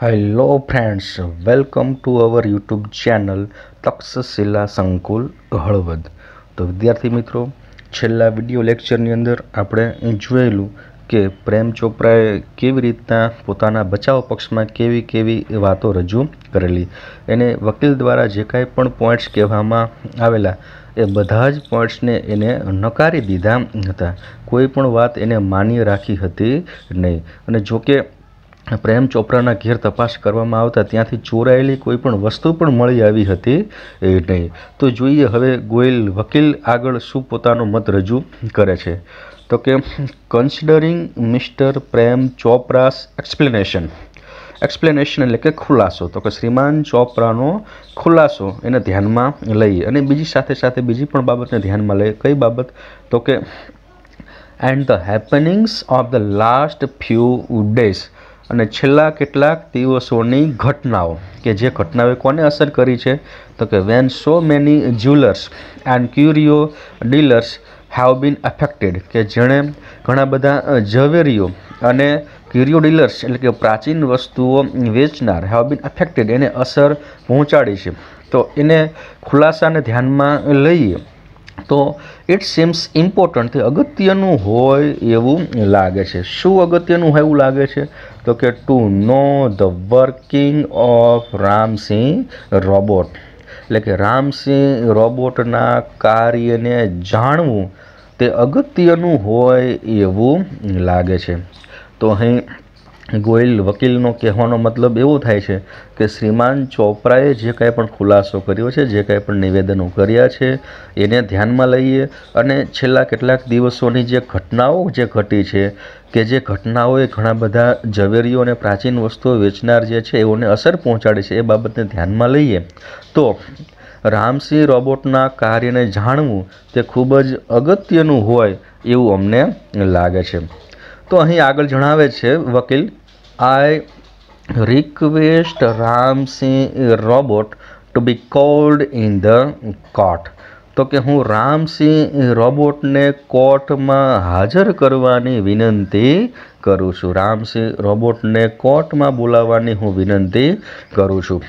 Hello friends welcome to our YouTube channel Takshashila Sankul Halvad તો વિદ્યાર્થી મિત્રો છેલ્લા વિડીયો લેક્ચરની અંદર આપણે જોયેલું કે પ્રેમ ચોપરાએ કેવી રીતના પોતાના બચાવ પક્ષમાં કેવી કેવી વાતો રજૂ કરેલી એને વકીલ દ્વારા જે કાંઈ પણ પોઈન્ટ્સ કહેવામાં આવેલા એ બધા જ પોઈન્ટ્સને એને નકારી દીધા હતા કોઈ પણ વાત એને માન્ય રાખી હતી નહીં અને જોકે પ્રેમ ચોપરાના ઘેર તપાસ કરવામાં આવતા ત્યાંથી ચોરાયેલી કોઈ પણ વસ્તુ પણ મળી આવી હતી એ નહીં તો જોઈએ હવે ગોયલ વકીલ આગળ શું પોતાનો મત રજૂ કરે છે તો કે considering mister Prem Chopra's explanation explanation એટલે કે ખુલાસો તો કે શ્રીમાન ચોપરાનો ખુલાસો એને ધ્યાનમાં લઈએ અને બીજી સાથે સાથે બીજી પણ બાબતને ધ્યાનમાં લઈએ કઈ બાબત તો કે and the happenings of the last few days અને છેલ્લા કેટલાક દિવસોની ઘટનાઓ કે જે ઘટનાઓએ કોને અસર કરી છે તો કે when so many jewellers and curio dealers have been affected કે જેણે ઘણા બધા ઝવેરીઓ અને ક્યુરિયો ડીલર્સ એટલે કે પ્રાચીન વસ્તુઓ વેચનાર હેવ બીન અફેક્ટેડ એને અસર પહોંચાડી છે તો એને ખુલાસાને ધ્યાનમાં લઈએ તો ઇટ સીમ્સ ઇમ્પોર્ટન્ટ તે અગત્યનું હોય એવું લાગે છે શું અગત્યનું હોય એવું લાગે છે તો કે to know the working of Ramsingh robot એટલે કે રામસિંહ રોબોટના કાર્યને જાણવું તે અગત્યનું હોય એવું લાગે છે તો અહીં ગોયલ વકીલનો કહેવાનો મતલબ એવો થાય છે કે શ્રીમાન ચોપરાએ જે કાંઈ પણ ખુલાસો કર્યો છે જે કાંઈ પણ નિવેદનો કર્યા છે એને ધ્યાનમાં લઈએ અને છેલ્લા કેટલાક દિવસોની જે ઘટનાઓ જે ઘટી છે કે જે ઘટનાઓએ ઘણા બધા ઝવેરીઓ અને પ્રાચીન વસ્તુઓ વેચનાર જે છે એઓને અસર પહોંચાડે છે એ બાબતને ધ્યાનમાં લઈએ તો રામસિંહ રોબોટના કાર્યને જાણવું તે ખૂબ જ અગત્યનું હોય એવું અમને લાગે છે તો અહીં આગળ જણાવે છે વકીલ I request Ram Singh robot to be called in the court. તો કે હું રામસિંહ રોબોટને કોર્ટમાં હાજર કરવાની વિનંતી કરું છું રામસિંહ રોબોટને કોર્ટમાં બોલાવવાની હું વિનંતી કરું છું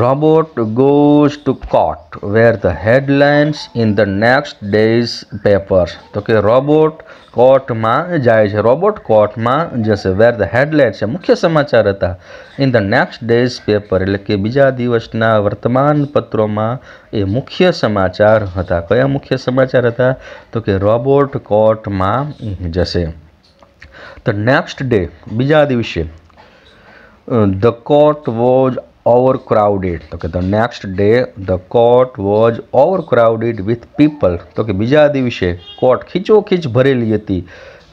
Robot goes to court were the headlines in the next day's papers તો કે રોબોટ કોર્ટમાં જાય છે રોબોટ કોર્ટમાં જશે વેર ધ હેડલાઇન છે મુખ્ય સમાચાર હતા in the next days paper એટલે કે બીજા દિવસના વર્તમાન પત્રોમાં એ મુખ્ય સમાચાર હતા કયા મુખ્ય સમાચાર હતા તો કે રોબોટ કોર્ટમાં જશે ધ નેક્સ્ટ ડે બીજા દિવસે ધ કોર્ટ વોઝ ઓવરક્રાઉડેડ તો કે the next day the court was overcrowded with people તો કે બીજા દિવસે કોર્ટ ખીચોખીચ ભરેલી હતી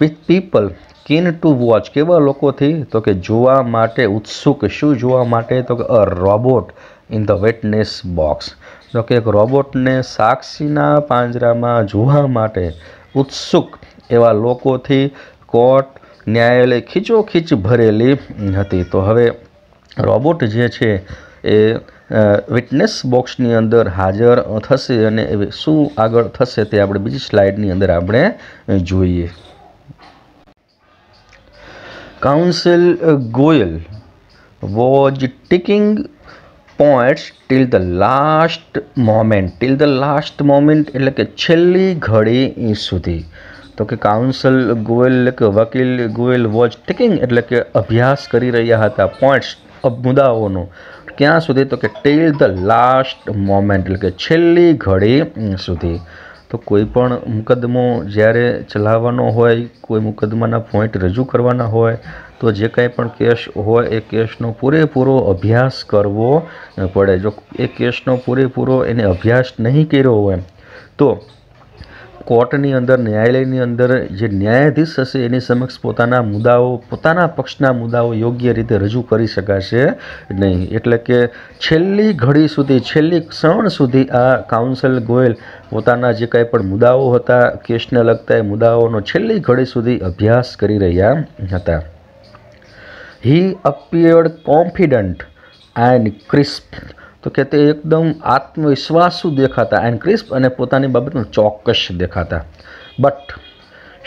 with people keen to watch કેવા લોકોથી તો કે જોવા માટે ઉત્સુક શું જોવા માટે તો કે a robot in the witness box તો કે એક રોબોટને સાક્ષીના પાંજરામાં જોવા માટે ઉત્સુક એવા લોકોથી કોર્ટ ન્યાયાલય ખીચોખીચ ભરેલી હતી તો હવે રોબોટ જે છે એ વિટનેસ બોક્સની અંદર હાજર થશે અને શું આગળ થશે તે આપણે બીજી સ્લાઇડની અંદર આપણે જોઈએ counsel Goyal was ticking points till the last moment till the last moment એટલે કે છેલ્લી ઘડી સુધી તો કે કાઉન્સિલ ગોયલ કે વકીલ ગોયલ વોચ ટીકિંગ એટલે કે અભ્યાસ કરી રહ્યા હતા પોઈન્ટ્સ મુદ્દાઓનો ક્યાં સુધી તો કે ટીલ ધ લાસ્ટ મોમેન્ટ એટલે કે છેલ્લી ઘડી સુધી તો કોઈ પણ મુકદમો જ્યારે ચલાવવાનો હોય કોઈ મુકદમાના પોઈન્ટ રજૂ કરવાના હોય તો જે કાંઈ પણ કેસ હોય એ કેસનો પૂરેપૂરો અભ્યાસ કરવો પડે જો એ કેસનો પૂરેપૂરો એને અભ્યાસ નહીં કર્યો હોય તો કોર્ટની અંદર ન્યાયાલયની અંદર જે ન્યાયાધીશ હશે એની સમક્ષ પોતાના મુદ્દાઓ પોતાના પક્ષના મુદ્દાઓ યોગ્ય રીતે રજૂ કરી શકાશે નહીં એટલે કે છેલ્લી ઘડી સુધી છેલ્લી ક્ષણ સુધી આ કાઉન્સિલ ગોયલ પોતાના જે કાંઈ પણ મુદ્દાઓ હતા કેસને લગતા એ મુદ્દાઓનો છેલ્લી ઘડી સુધી અભ્યાસ કરી રહ્યા હતા he appeared confident and crisp તો કે તે એકદમ આત્મવિશ્વાસુ દેખાતા એન્ડ ક્રિસ્પ અને પોતાની બાબતમાં ચોક્કસ દેખાતા but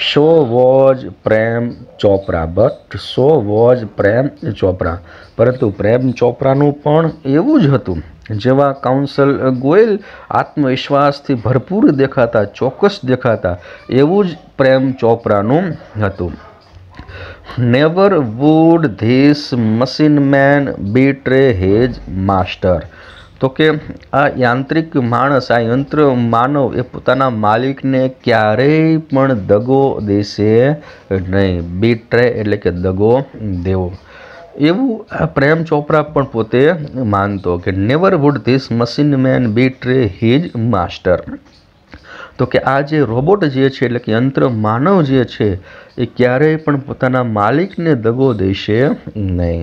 so was Prem Chopra but so was Prem Chopra પરંતુ પ્રેમ ચોપરાનું પણ એવું જ હતું જેવા કાઉન્સલ ગોયલ આત્મવિશ્વાસથી ભરપૂર દેખાતા ચોક્કસ દેખાતા એવું જ પ્રેમ ચોપરાનું હતું never would this machine man betray his master તો કે આ યાંત્રિક માણસ આ યંત્ર માનવ એ પોતાના માલિકને ક્યારેય પણ દગો દેશે નહીં બી ટ્રે એટલે કે દગો દેવો એવું આ પ્રેમ ચોપરા પણ પોતે માનતો કે never would this machine man betray his master તો કે આ જે રોબોટ જે છે એટલે કે યંત્ર માનવ જે છે એ ક્યારેય પણ પોતાના માલિકને દગો દેશે નહીં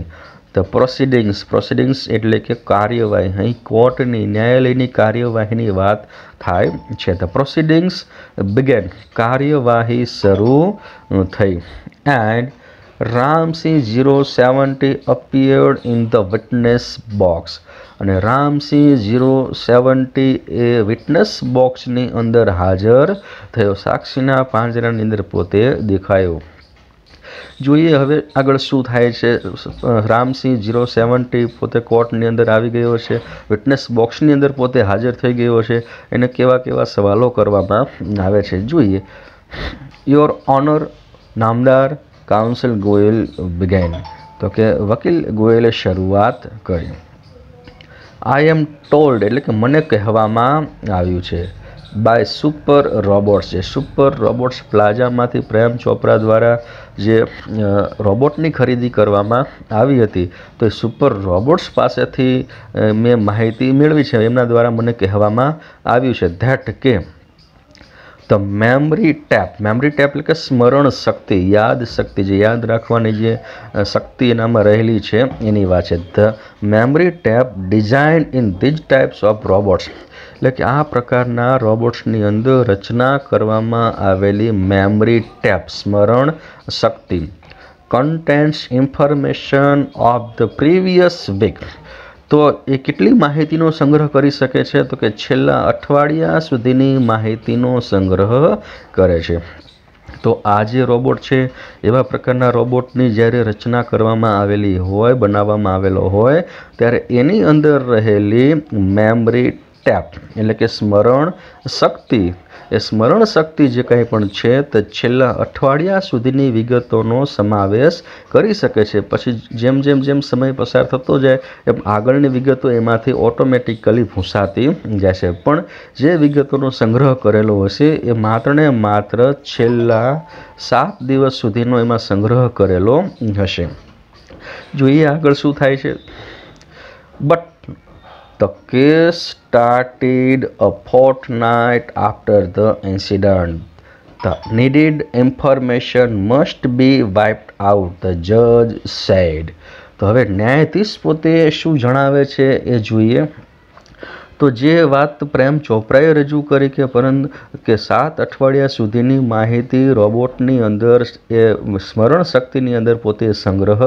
ધ પ્રોસિડિંગ્સ પ્રોસિડિંગ્સ એટલે કે કાર્યવાહી અહીં કોર્ટની ન્યાયાલયની કાર્યવાહીની વાત થાય છે ધ પ્રોસિડિંગ્સ બિગેન કાર્યવાહી શરૂ થઈ and Ramsingh zero seventy appeared in the witness box અને રામસિંહ ઝીરો સેવન્ટી એ વિટનેસ બોક્સની અંદર હાજર થયો સાક્ષીના પાંજરાની અંદર પોતે દેખાયો જોઈએ હવે આગળ શું થાય છે રામસિંહ ઝીરો સેવન્ટી પોતે કોર્ટની અંદર આવી ગયો છે વિટનેસ બોક્સની અંદર પોતે હાજર થઈ ગયો છે એને કેવા કેવા સવાલો કરવામાં આવે છે જોઈએ યોર ઓનર નામદાર કાઉન્સિલ ગોયલ બિગેન તો કે વકીલ ગોયલે શરૂઆત કરી આઈ એમ ટોલ્ડ એટલે કે મને કહેવામાં આવ્યું છે બાય સુપર રોબોટ્સ જે સુપર રોબોટ્સ પ્લાઝામાંથી પ્રેમ ચોપરા દ્વારા જે રોબોટની ખરીદી કરવામાં આવી હતી તો એ સુપર રોબોટ્સ પાસેથી મેં માહિતી મેળવી છે એમના દ્વારા મને કહેવામાં આવ્યું છે ધેટ કે the memory tape memory tape એટલે કે સ્મરણ શક્તિ યાદ શક્તિ જે યાદ રાખવાની જે શક્તિ એનામાં રહેલી છે એની વાત છે the memory tape design in these types of robots એટલે કે આ પ્રકારના રોબોટ્સની અંદર રચના કરવામાં આવેલી મેમરી ટેપ સ્મરણ શક્તિ contents information of the previous week તો એ કેટલી માહિતીનો સંગ્રહ કરી શકે છે તો કે છેલ્લા અઠવાડિયા સુધીની માહિતીનો સંગ્રહ કરે છે તો આ જે રોબોટ છે એવા પ્રકારના રોબોટની જ્યારે રચના કરવામાં આવેલી હોય બનાવવામાં આવેલો હોય ત્યારે એની અંદર રહેલી મેમરી ટેપ એટલે કે સ્મરણ શક્તિ એ સ્મરણ શક્તિ જે કંઈ પણ છે તે છેલ્લા અઠવાડિયા સુધીની વિગતોનો સમાવેશ કરી શકે છે પછી જેમ જેમ જેમ સમય પસાર થતો જાય એમ આગળની વિગતો એમાંથી ઓટોમેટિકલી ભૂંસાતી જાય છે પણ જે વિગતોનો સંગ્રહ કરેલો હશે એ માત્ર ને માત્ર છેલ્લા સાત દિવસ સુધીનો એમાં સંગ્રહ કરેલો હશે જોઈએ આગળ શું થાય છે The case started a fortnight after the incident. The needed information must be wiped out, the judge said. તો હવે ન્યાયાધીશ પોતે શું જણાવે છે એ જોઈએ તો જે વાત પ્રેમ ચોપરાએ રજૂ કરી કે પરંતુ કે સાત અઠવાડિયા સુધીની માહિતી રોબોટની અંદર એ સ્મરણ શક્તિની અંદર પોતે સંગ્રહ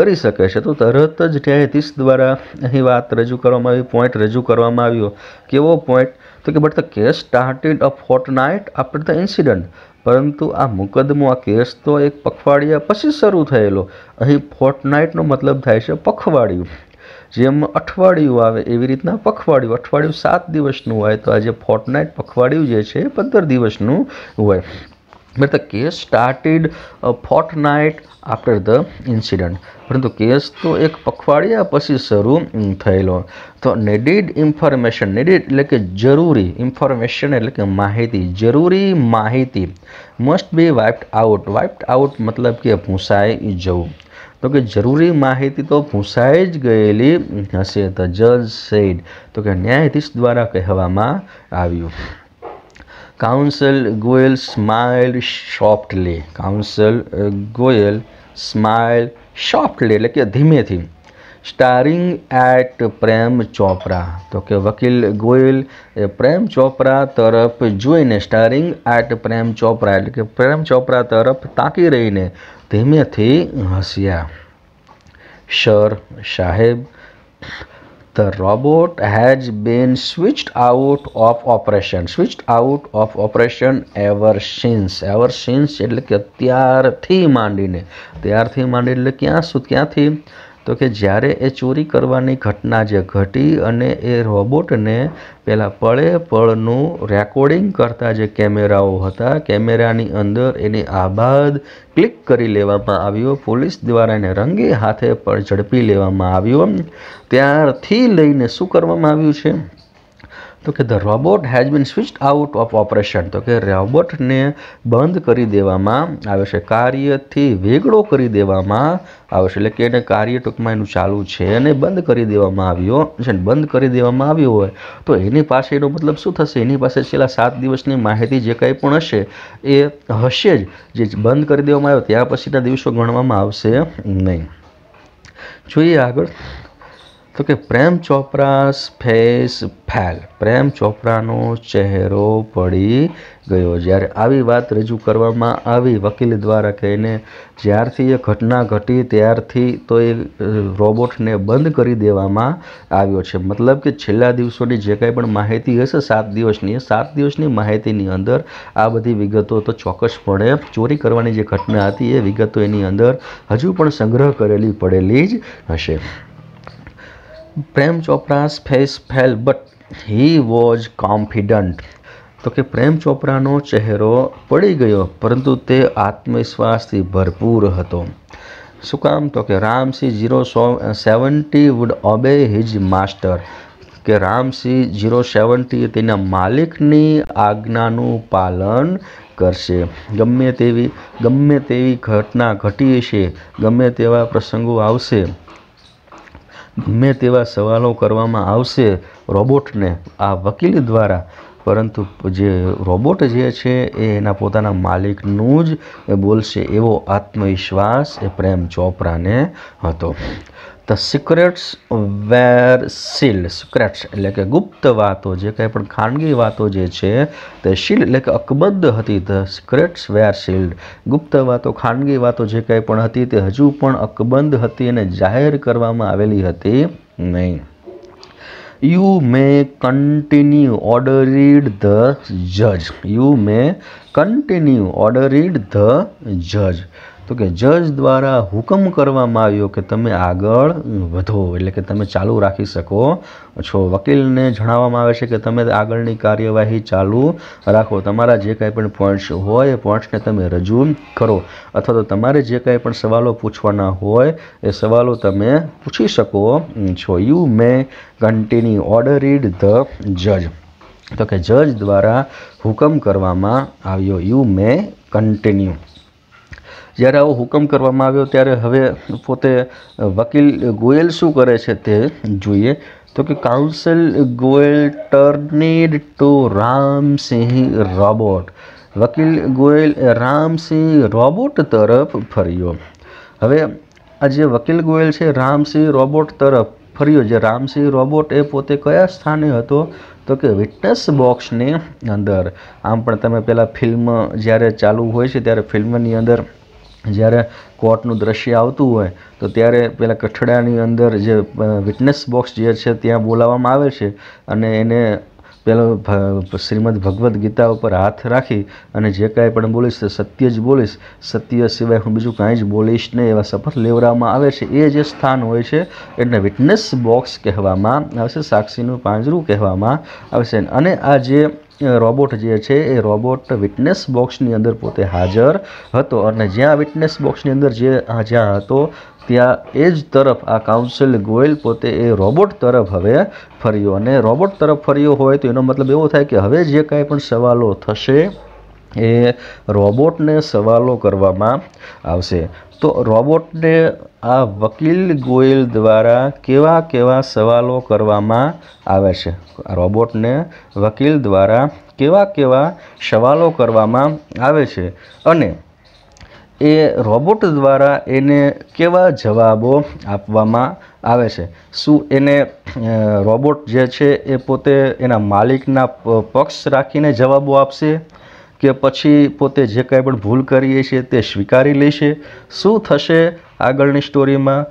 કરી શકે છે તો તરત જ ન્યાયાધીશ દ્વારા અહીં વાત રજૂ કરવામાં આવી પોઈન્ટ રજૂ કરવામાં આવ્યો કેવો પોઈન્ટ તો કે but the case started a fortnight after the incident પરંતુ આ મુકદમો આ કેસ તો એક પખવાડિયા પછી શરૂ થયેલો અહીં ફોર્ટ નાઇટનો મતલબ થાય છે પખવાડિયું જેમ અઠવાડિયું આવે એવી રીતના પખવાડિયું અઠવાડિયું સાત દિવસનું હોય તો આજે ફોર્ટનાઇટ પખવાડિયું જે છે એ પંદર દિવસનું હોય but the case started fortnight after the incident પરંતુ કેસ તો એક પખવાડિયા પછી શરૂ થયેલો તો નેડિડ ઇન્ફોર્મેશન નેડિડ એટલે કે જરૂરી ઇન્ફોર્મેશન એટલે કે માહિતી જરૂરી માહિતી must be wiped out wiped out મતલબ કે ભૂંસાઈ જવું તો કે જરૂરી માહિતી તો ભૂંસાઈ જ ગયેલી હશે ધ જજ સેડ તો કે ન્યાયાધીશ દ્વારા કહેવામાં આવ્યું counsel Goyal smile softly counsel Goyal smile softly એટલે કે ધીમેથી स्टेयरिंग एट प्रेम चोपड़ा तो के वकील गोयल प्रेम चोपड़ा तरफ જોઈને സ്റ്റെയറിങ് ആറ്റ് പ്രേം चोपड़ा એટલે કે പ്രേം चोपड़ा તરફ તાકી રહીને ધીમેથી હસ્યા સર શાહેબ the robot has been switched out of operation switched out of operation ever since ever since એટલે કે ત્યાર થી માંડીને ત્યાર થી માંડી એટલે ક્યાં સુ ક્યાં થી તો કે જ્યારે એ ચોરી કરવાની ઘટના જે ઘટી અને એ રોબોટને પહેલાં પળે પળનું રેકોર્ડિંગ કરતા જે કેમેરાઓ હતા કેમેરાની અંદર એની આબાદ ક્લિક કરી લેવામાં આવ્યો પોલીસ દ્વારા એને રંગે હાથે પર ઝડપી લેવામાં આવ્યો ત્યારથી લઈને શું કરવામાં આવ્યું છે તો કે the robot has been switched out of operation તો કે રોબોટને બંધ કરી દેવામાં આવે છે કાર્યથી વેગળો કરી દેવામાં આવે છે એટલે કે એને કાર્ય ટૂંકમાં એનું ચાલુ છે અને બંધ કરી દેવામાં આવ્યો છે બંધ કરી દેવામાં આવ્યો હોય તો એની પાસે એનો મતલબ શું થશે એની પાસે છેલ્લા સાત દિવસની માહિતી જે કંઈ પણ હશે એ હશે જ જે બંધ કરી દેવામાં આવ્યો ત્યાં પછીના દિવસો ગણવામાં આવશે નહીં જોઈએ આગળ તો કે પ્રેમ ચોપરા ફેસ ફેલ પ્રેમ ચોપરાનો ચહેરો પડી ગયો જ્યારે આવી વાત રજૂ કરવામાં આવી વકીલ દ્વારા કહીને જ્યારથી એ ઘટના ઘટી ત્યારથી તો એ રોબોટને બંધ કરી દેવામાં આવ્યો છે મતલબ કે છેલ્લા દિવસોની જે કાંઈ પણ માહિતી હશે સાત દિવસની એ સાત દિવસની માહિતીની અંદર આ બધી વિગતો તો ચોક્કસપણે ચોરી કરવાની જે ઘટના હતી એ વિગતો એની અંદર હજુ પણ સંગ્રહ કરેલી પડેલી જ હશે Prem Chopra's face fell but he was confident તો કે પ્રેમ ચોપરાનો ચહેરો પડી ગયો પરંતુ તે આત્મવિશ્વાસથી ભરપૂર હતો શું કામ તો કે રામસિંહ ઝીરો સો seventy would obey his master કે રામસિંહ ઝીરો સેવન્ટી તેના માલિકની આજ્ઞાનું પાલન કરશે ગમે તેવી ગમે તેવી ઘટના ઘટી હશે ગમે તેવા પ્રસંગો આવશે ગમે તેવા સવાલો કરવામાં આવશે રોબોટને આ વકીલ દ્વારા પરંતુ જે રોબોટ જે છે એ એના પોતાના માલિકનું જ બોલશે એવો આત્મવિશ્વાસ એ પ્રેમ ચોપરાને હતો the secrets were seal secrets એટલે કે ગુપ્ત વાતો જે કંઈ પણ ખાનગી વાતો જે છે તે શીલ એટલે કે અકબદ્ધ હતી ધ સિક્રેટ્સ વેર શીલ્ડ ગુપ્ત વાતો ખાનગી વાતો જે કંઈ પણ હતી તે હજુ પણ અકબંધ હતી અને જાહેર કરવામાં આવેલી હતી નહીં you may continue order read the જજ you may continue order read the જજ તો કે જજ દ્વારા હુકમ કરવામાં આવ્યો કે તમે આગળ વધો એટલે કે તમે ચાલુ રાખી શકો છો વકીલને જણાવવામાં આવે છે કે તમે આગળની કાર્યવાહી ચાલુ રાખો તમારા જે કાંઈ પણ પોઈન્ટ્સ હોય એ પોઈન્ટ્સને તમે રજૂ કરો અથવા તો તમારે જે કાંઈ પણ સવાલો પૂછવાના હોય એ સવાલો તમે પૂછી શકો છો you may continue order read the જજ તો કે જજ દ્વારા હુકમ કરવામાં આવ્યો યુ મે કન્ટિન્યુ જ્યારે આવો હુકમ કરવામાં આવ્યો ત્યારે હવે પોતે વકીલ ગોયલ શું કરે છે તે જોઈએ તો કે counsel Goyal turned to Ramsingh robot વકીલ ગોયલ રામસિંહ રોબોટ તરફ ફર્યો હવે આ જે વકીલ ગોયલ છે રામસિંહ રોબોટ તરફ ફર્યો જે રામસિંહ રોબોટ એ પોતે કયા સ્થાને હતો તો કે વિટનેસ બોક્સની અંદર આમ પણ તમે પહેલાં ફિલ્મ જ્યારે ચાલુ હોય છે ત્યારે ફિલ્મની અંદર જ્યારે કોર્ટનું દ્રશ્ય આવતું હોય તો ત્યારે પેલા કઠડાની અંદર જે વિટનેસ બોક્સ જે છે ત્યાં બોલાવવામાં આવે છે અને એને પેલો શ્રીમદ ભગવદ્ ગીતા ઉપર હાથ રાખી અને જે કાંઈ પણ બોલીશ તે સત્ય જ બોલીશ સત્ય સિવાય હું બીજું કાંઈ જ બોલીશ નહીં એવા શપથ લેવડાવવામાં આવે છે એ જે સ્થાન હોય છે એને વિટનેસ બોક્સ કહેવામાં આવશે સાક્ષીનું પાંજરું કહેવામાં આવશે અને આ જે રોબોટ જે છે એ રોબોટ વિટનેસ બોક્સની અંદર પોતે હાજર હતો અને જ્યાં વિટનેસ બોક્સની અંદર જે જ્યાં હતો ત્યાં એ જ તરફ આ કાઉન્સિલ ગોયલ પોતે એ રોબોટ તરફ હવે ફર્યો અને રોબોટ તરફ ફર્યો હોય તો એનો મતલબ એવો થાય કે હવે જે કાંઈ પણ સવાલો થશે એ રોબોટને સવાલો કરવામાં આવશે તો રોબોટને આ વકીલ ગોયલ દ્વારા કેવા કેવા સવાલો કરવામાં આવે છે રોબોટને વકીલ દ્વારા કેવા કેવા સવાલો કરવામાં આવે છે અને એ રોબોટ દ્વારા એને કેવા જવાબો આપવામાં આવે છે શું એને રોબોટ જે છે એ પોતે એના માલિકના પક્ષ રાખીને જવાબો આપશે કે પછી પોતે જે કાંઈ પણ ભૂલ કરીએ છીએ તે સ્વીકારી લેશે શું થશે આગળની સ્ટોરીમાં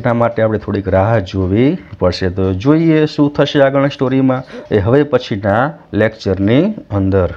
એના માટે આપણે થોડીક રાહ જોવી પડશે તો જોઈએ શું થશે આગળની સ્ટોરીમાં એ હવે પછીના લેક્ચરની અંદર